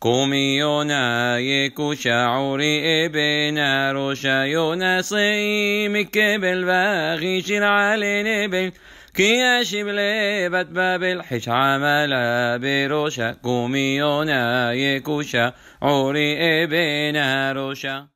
قوميونايك شعوري ابن رشيون صيمك باغي شيل كي بين كياش بات بابل حش عملا بروشا قوميونايك شعوري ابن رشا